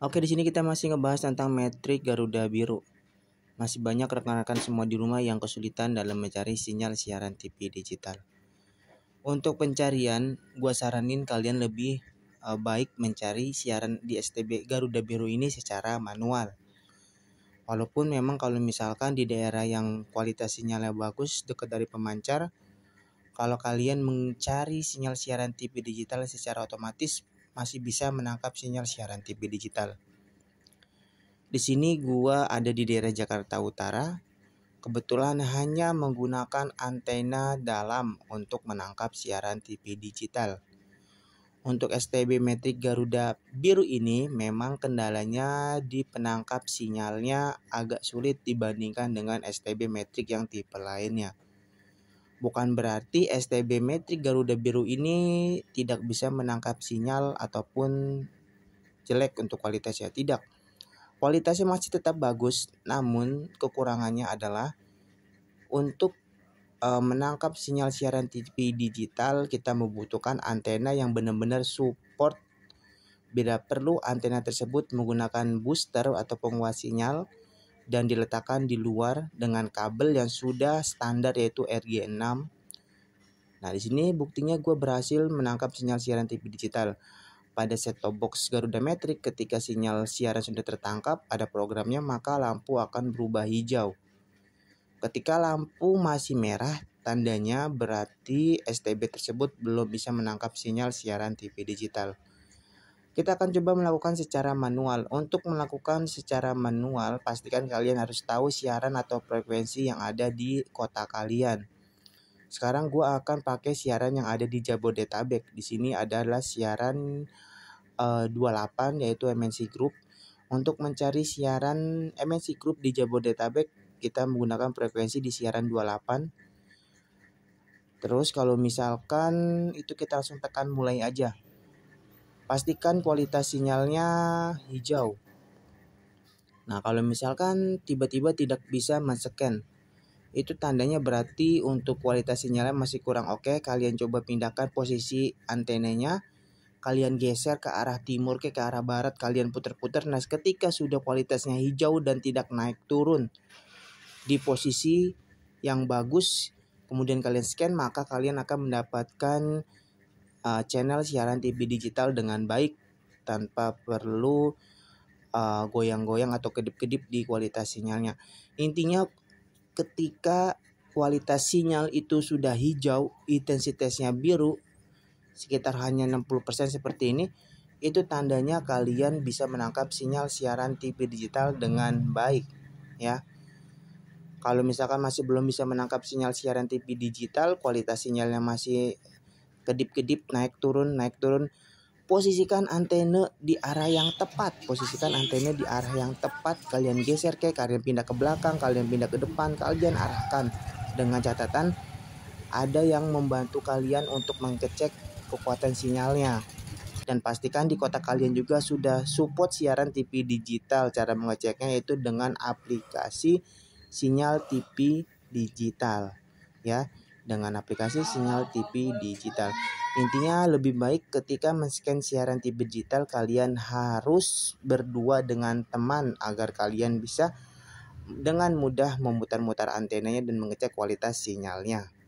Oke, di sini kita masih ngebahas tentang metrik Garuda Biru. Masih banyak rekan-rekan semua di rumah yang kesulitan dalam mencari sinyal siaran TV digital. Untuk pencarian, gue saranin kalian lebih uh, baik mencari siaran di STB Garuda Biru ini secara manual. Walaupun memang kalau misalkan di daerah yang kualitas sinyalnya bagus dekat dari pemancar, kalau kalian mencari sinyal siaran TV digital secara otomatis masih bisa menangkap sinyal siaran TV digital. Di sini gua ada di daerah Jakarta Utara. Kebetulan hanya menggunakan antena dalam untuk menangkap siaran TV digital. Untuk STB metrik Garuda biru ini memang kendalanya di penangkap sinyalnya agak sulit dibandingkan dengan STB metrik yang tipe lainnya. Bukan berarti STB metrik Garuda Biru ini tidak bisa menangkap sinyal ataupun jelek untuk kualitasnya. Tidak. Kualitasnya masih tetap bagus, namun kekurangannya adalah untuk e, menangkap sinyal siaran TV digital kita membutuhkan antena yang benar-benar support bila perlu antena tersebut menggunakan booster atau penguat sinyal dan diletakkan di luar dengan kabel yang sudah standar yaitu RG6. Nah, di sini buktinya gue berhasil menangkap sinyal siaran TV digital. Pada set-top box Garuda Metric ketika sinyal siaran sudah tertangkap ada programnya maka lampu akan berubah hijau. Ketika lampu masih merah tandanya berarti STB tersebut belum bisa menangkap sinyal siaran TV digital. Kita akan coba melakukan secara manual. Untuk melakukan secara manual, pastikan kalian harus tahu siaran atau frekuensi yang ada di kota kalian. Sekarang gue akan pakai siaran yang ada di Jabodetabek. Di sini adalah siaran eh, uh, 28 yaitu MNC Group. Untuk mencari siaran MNC Group di Jabodetabek, kita menggunakan frekuensi di siaran 28. Terus kalau misalkan itu kita langsung tekan mulai aja. Pastikan kualitas sinyalnya hijau. Nah, kalau misalkan tiba-tiba tidak bisa men-scan, itu tandanya berarti untuk kualitas sinyalnya masih kurang oke. Kalian coba pindahkan posisi antenanya, kalian geser ke arah timur ke ke arah barat, kalian putar-putar. Nah, ketika sudah kualitasnya hijau dan tidak naik turun di posisi yang bagus, kemudian kalian scan, maka kalian akan mendapatkan uh, channel siaran TV digital dengan baik tanpa perlu uh, goyang-goyang uh, atau kedip-kedip di kualitas sinyalnya. Intinya ketika kualitas sinyal itu sudah hijau, intensitasnya biru sekitar hanya 60% seperti ini, itu tandanya kalian bisa menangkap sinyal siaran TV digital dengan baik ya. Kalau misalkan masih belum bisa menangkap sinyal siaran TV digital, kualitas sinyalnya masih kedip-kedip naik turun naik turun posisikan antena di arah yang tepat posisikan antena di arah yang tepat kalian geser ke kalian pindah ke belakang kalian pindah ke depan kalian arahkan dengan catatan ada yang membantu kalian untuk mengecek kekuatan sinyalnya dan pastikan di kota kalian juga sudah support siaran TV digital cara mengeceknya yaitu dengan aplikasi sinyal TV digital ya dengan aplikasi sinyal TV digital. Intinya lebih baik ketika men-scan siaran TV digital kalian harus berdua dengan teman agar kalian bisa dengan mudah memutar-mutar antenanya dan mengecek kualitas sinyalnya.